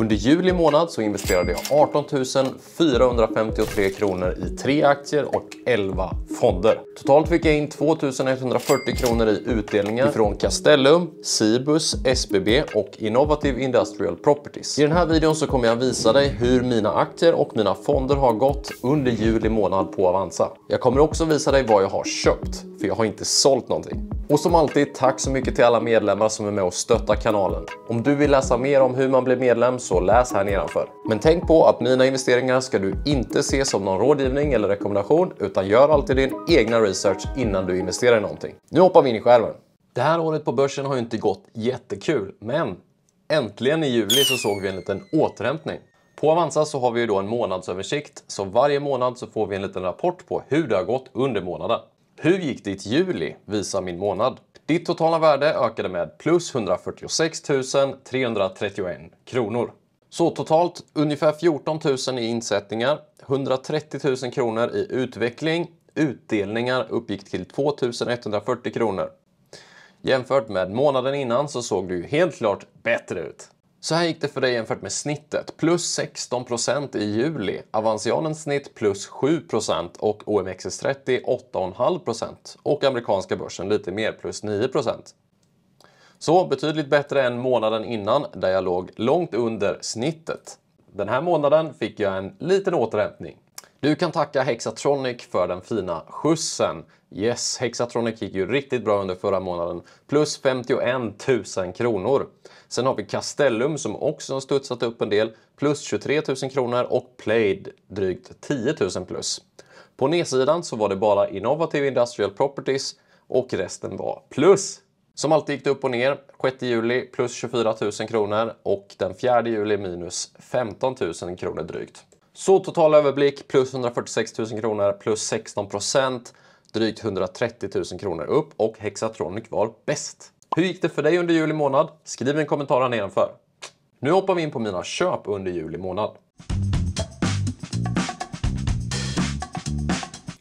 Under juli månad så investerade jag 18 453 kronor i tre aktier och 11 fonder. Totalt fick jag in 2 140 kronor i utdelningar från Castellum, Cibus, SBB och Innovative Industrial Properties. I den här videon så kommer jag visa dig hur mina aktier och mina fonder har gått under juli månad på Avanza. Jag kommer också visa dig vad jag har köpt, för jag har inte sålt någonting. Och som alltid, tack så mycket till alla medlemmar som är med och stöttar kanalen. Om du vill läsa mer om hur man blir medlem så läs här nedanför. Men tänk på att mina investeringar ska du inte se som någon rådgivning eller rekommendation, utan gör alltid din egna research innan du investerar i någonting. Nu hoppar vi in i skärmen. Det här året på börsen har ju inte gått jättekul, men äntligen i juli så såg vi en liten återhämtning. På Avanza så har vi ju då en månadsöversikt, så varje månad så får vi en liten rapport på hur det har gått under månaden. Hur gick ditt juli? visar min månad. Ditt totala värde ökade med plus 146 331 kronor. Så totalt ungefär 14 000 i insättningar, 130 000 kronor i utveckling, utdelningar uppgick till 2 140 kronor. Jämfört med månaden innan så såg det ju helt klart bättre ut. Så här gick det för dig jämfört med snittet. Plus 16 i juli, Avancianens snitt plus 7 och OMXS30 8,5 och amerikanska börsen lite mer, plus 9 Så betydligt bättre än månaden innan där jag låg långt under snittet. Den här månaden fick jag en liten återhämtning. Du kan tacka Hexatronic för den fina skjutsen. Yes, Hexatronic gick ju riktigt bra under förra månaden. Plus 51 000 kronor. Sen har vi Castellum som också har studsat upp en del. Plus 23 000 kronor och Plaid drygt 10 000 plus. På nedsidan så var det bara Innovative Industrial Properties och resten var plus. Som alltid gick det upp och ner. 6 juli plus 24 000 kronor och den 4 juli minus 15 000 kronor drygt. Så total överblick plus 146 000 kronor plus 16 procent, drygt 130 000 kronor upp och Hexatronic var bäst. Hur gick det för dig under juli månad? Skriv en kommentar här nedanför. Nu hoppar vi in på mina köp under juli månad.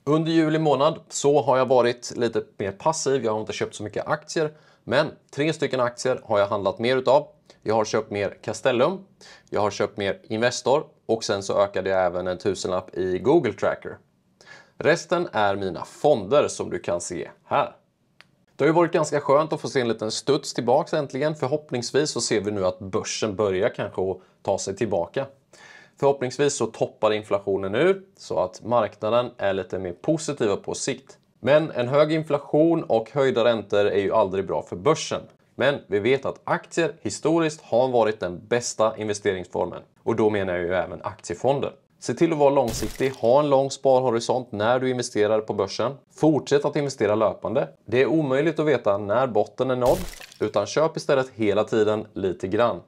Under juli månad så har jag varit lite mer passiv. Jag har inte köpt så mycket aktier, men tre stycken aktier har jag handlat mer utav. Jag har köpt mer Castellum. Jag har köpt mer Investor och sen så ökade jag även en tusenlapp i Google Tracker. Resten är mina fonder som du kan se här. Det har ju varit ganska skönt att få se en liten studs tillbaks äntligen. Förhoppningsvis så ser vi nu att börsen börjar kanske att ta sig tillbaka. Förhoppningsvis så toppar inflationen nu så att marknaden är lite mer positiva på sikt. Men en hög inflation och höjda räntor är ju aldrig bra för börsen. Men vi vet att aktier historiskt har varit den bästa investeringsformen. Och då menar jag ju även aktiefonder. Se till att vara långsiktig, ha en lång sparhorisont när du investerar på börsen. Fortsätt att investera löpande. Det är omöjligt att veta när botten är nådd, utan köp istället hela tiden lite grann.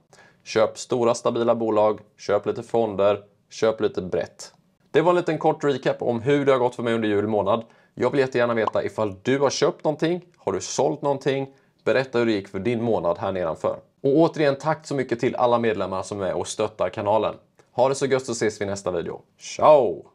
Köp stora stabila bolag, köp lite fonder, köp lite brett. Det var en liten kort recap om hur det har gått för mig under jul månad. Jag vill jättegärna veta ifall du har köpt någonting, har du sålt någonting Berätta hur det gick för din månad här nedanför. Och återigen tack så mycket till alla medlemmar som är med och stöttar kanalen. Ha det så gött så ses vi i nästa video. Ciao!